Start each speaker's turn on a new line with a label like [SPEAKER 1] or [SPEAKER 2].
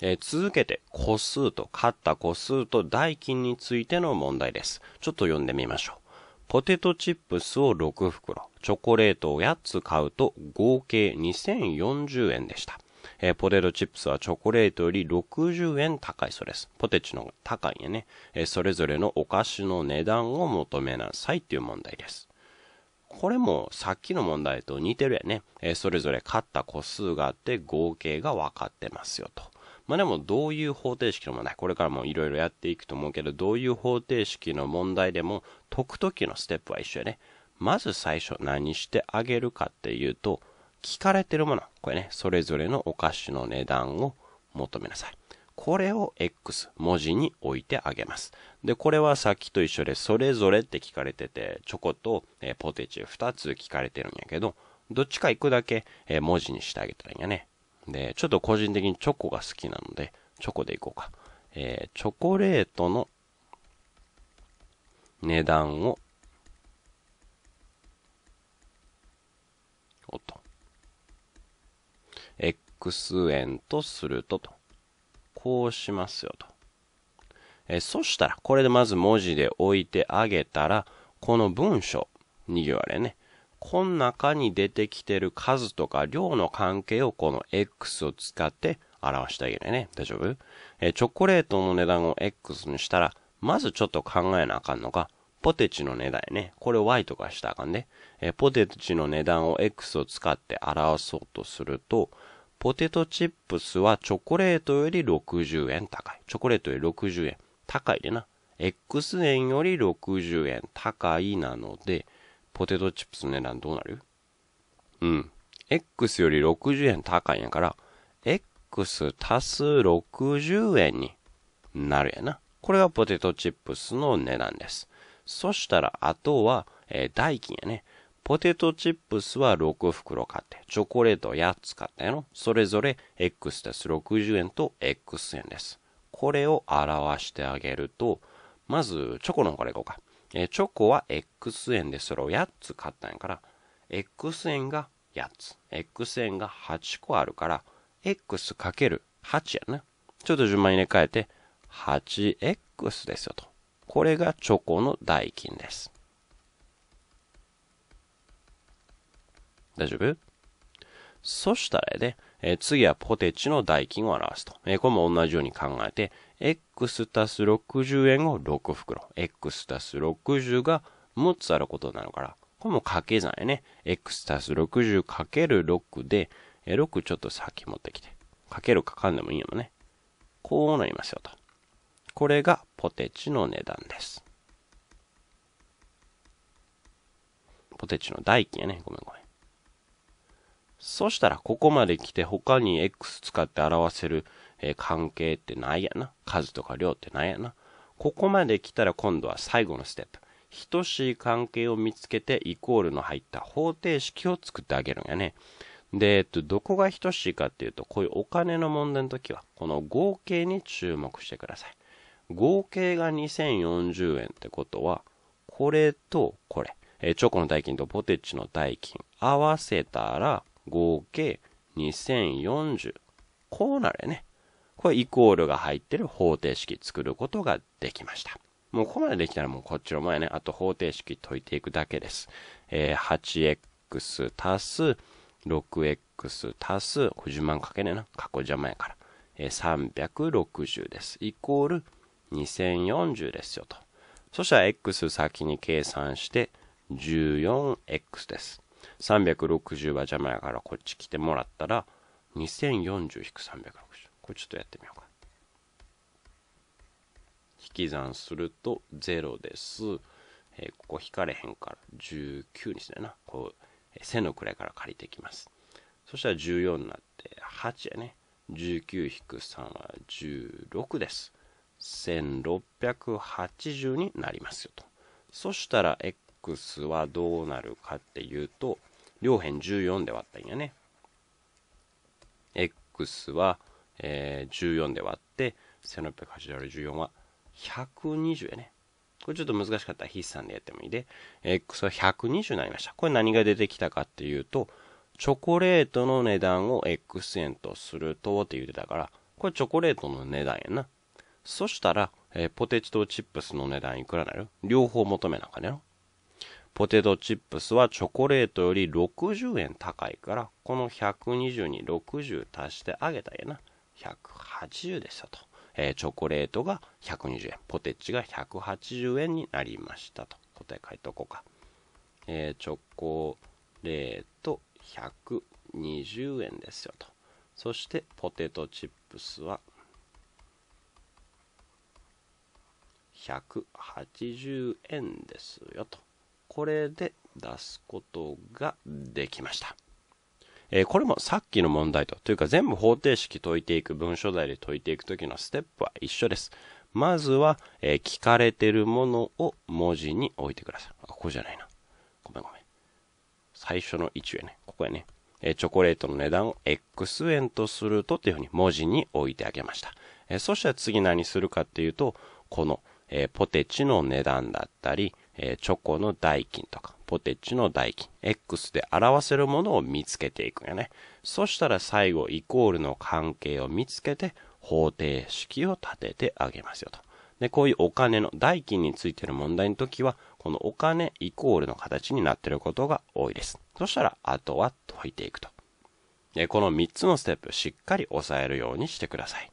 [SPEAKER 1] えー、続けて個数と買った個数と代金についての問題です。ちょっと読んでみましょう。ポテトチップスを6袋、チョコレートを8つ買うと合計2040円でした。えー、ポテトチップスはチョコレートより60円高いそうです。ポテチの方が高いんやね。えー、それぞれのお菓子の値段を求めなさいっていう問題です。これもさっきの問題と似てるやね。えー、それぞれ買った個数があって合計が分かってますよと。まあでもどういう方程式のもね、これからもいろいろやっていくと思うけど、どういう方程式の問題でも解くときのステップは一緒やね。まず最初何してあげるかっていうと、聞かれてるもの、これね、それぞれのお菓子の値段を求めなさい。これを X 文字に置いてあげます。で、これはさっきと一緒で、それぞれって聞かれてて、チョコと、ポテチ2つ聞かれてるんやけど、どっちか行くだけ、文字にしてあげたらいいんやね。で、ちょっと個人的にチョコが好きなので、チョコでいこうか。えー、チョコレートの値段を、おっと。X 円とするとと。こうしますよと。えー、そしたら、これでまず文字で置いてあげたら、この文章、にぎわれね。この中に出てきてる数とか量の関係をこの X を使って表してあげるね。大丈夫えー、チョコレートの値段を X にしたら、まずちょっと考えなあかんのが、ポテチの値段やね。これ Y とかしたらあかんね。えー、ポテチの値段を X を使って表そうとすると、ポテトチップスはチョコレートより60円高い。チョコレートより60円高いでな。X 円より60円高いなので、ポテトチップスの値段どうなるうん。X より60円高いんやから、X 足す60円になるやな。これがポテトチップスの値段です。そしたら、あとは、えー、代金やね。ポテトチップスは6袋買って、チョコレート8つ買ったやろ。それぞれ X 足す60円と X 円です。これを表してあげると、まず、チョコの方からいこうか。えチョコは X 円でそれを8つ買ったんやから、X 円が8つ。X 円が8個あるから、X×8 やな。ちょっと順番入れ替えて、8X ですよと。これがチョコの代金です。大丈夫そしたらね、え次はポテチの代金を表すと。えこれも同じように考えて、x たす60円を6袋。x たす60が6つあることになるから、これも掛け算やね。x たす 60×6 で、え6ちょっと先持ってきて。かけるかかんでもいいよね。こうなりますよと。これがポテチの値段です。ポテチの代金やね。ごめんごめん。そしたらここまで来て他に X 使って表せる、えー、関係ってないやな。数とか量ってないやな。ここまで来たら今度は最後のステップ。等しい関係を見つけてイコールの入った方程式を作ってあげるんやね。で、えっと、どこが等しいかっていうと、こういうお金の問題の時は、この合計に注目してください。合計が2040円ってことは、これとこれ、えー、チョコの代金とポテチの代金合わせたら、合計2040。こうなるね。これイコールが入ってる方程式作ることができました。もうここまでできたらもうこっちの前ね、あと方程式解いていくだけです。えー、8x 足す 6x 足す、これ万かけねえな。過去邪魔やから。えー、360です。イコール2040ですよと。そしたら x 先に計算して 14x です。360はジャマやからこっち来てもらったら、2040-360。これちょっとやってみようか。引き算すると0です。えー、ここ引かれへんから19にしてな。こう、背の位から借りてきます。そしたら14になって8やね。19-3は16です。1680になりますよと。そしたら、x はどうなるかっていうと、両辺14で割ったんやね。x は、えー、14で割って、1680-14は120やね。これちょっと難しかったら筆算でやってもいいで、x は120になりました。これ何が出てきたかっていうと、チョコレートの値段を x 円とするとって言ってたから、これチョコレートの値段やな。そしたら、えー、ポテチとチップスの値段いくらなる両方求めなかねの。ポテトチップスはチョコレートより60円高いから、この120に60足してあげたやな。180でしたと。えー、チョコレートが120円、ポテチが180円になりましたと。答え書いとこうか。えー、チョコレート120円ですよと。そしてポテトチップスは180円ですよと。これで出すことができました。えこれもさっきの問題と、というか全部方程式解いていく、文書題で解いていくときのステップは一緒です。まずは、え聞かれてるものを文字に置いてください。あ、ここじゃないな。ごめんごめん。最初の位置へね。ここへね。えチョコレートの値段を X 円とするとっていうふうに文字に置いてあげました。えそしたら次何するかっていうと、この、えポテチの値段だったり、えー、チョコの代金とか、ポテチの代金、X で表せるものを見つけていくんやね。そしたら最後、イコールの関係を見つけて、方程式を立ててあげますよと。で、こういうお金の代金についてる問題の時は、このお金イコールの形になってることが多いです。そしたら、あとは解いていくと。で、この3つのステップしっかり押さえるようにしてください。